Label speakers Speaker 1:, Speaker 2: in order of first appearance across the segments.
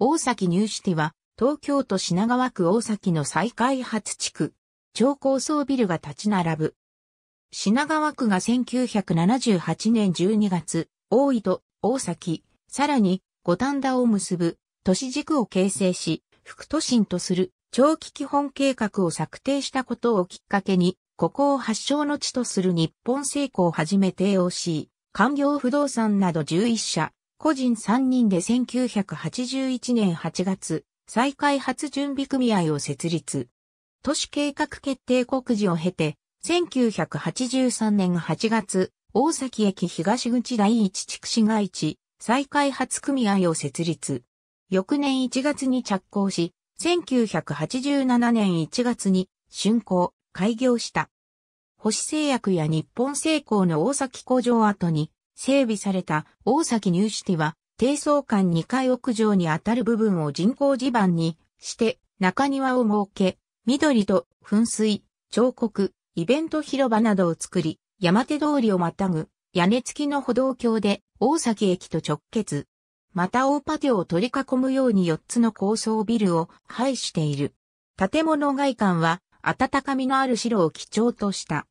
Speaker 1: 大崎ニューシティは、東京都品川区大崎の再開発地区、超高層ビルが立ち並ぶ。品川区が1978年12月、大井と大崎、さらに五反田を結ぶ都市軸を形成し、副都心とする長期基本計画を策定したことをきっかけに、ここを発祥の地とする日本成功をはじめ TOC、官業不動産など11社、個人3人で1981年8月、再開発準備組合を設立。都市計画決定告示を経て、1983年8月、大崎駅東口第一地区市街地再開発組合を設立。翌年1月に着工し、1987年1月に竣工、開業した。星製薬や日本製鋼の大崎工場跡に整備された大崎ニューシティは、低層間2階屋上にあたる部分を人工地盤にして中庭を設け、緑と噴水、彫刻、イベント広場などを作り、山手通りをまたぐ屋根付きの歩道橋で大崎駅と直結。また大パテを取り囲むように4つの高層ビルを配している。建物外観は温かみのある白を基調とした。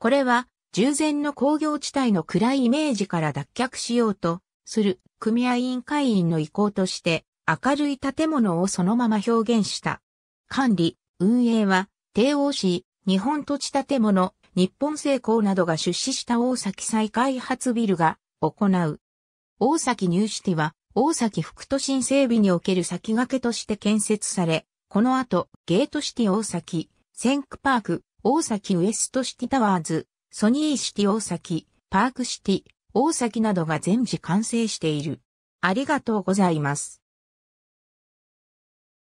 Speaker 1: これは従前の工業地帯の暗いイメージから脱却しようとする組合員会員の意向として明るい建物をそのまま表現した。管理、運営は帝王市、日本土地建物、日本製鋼などが出資した大崎再開発ビルが行う。大崎ニューシティは大崎副都心整備における先駆けとして建設され、この後、ゲートシティ大崎、センクパーク、大崎ウエストシティタワーズ、ソニーシティ大崎、パークシティ大崎などが全時完成している。ありがとうございます。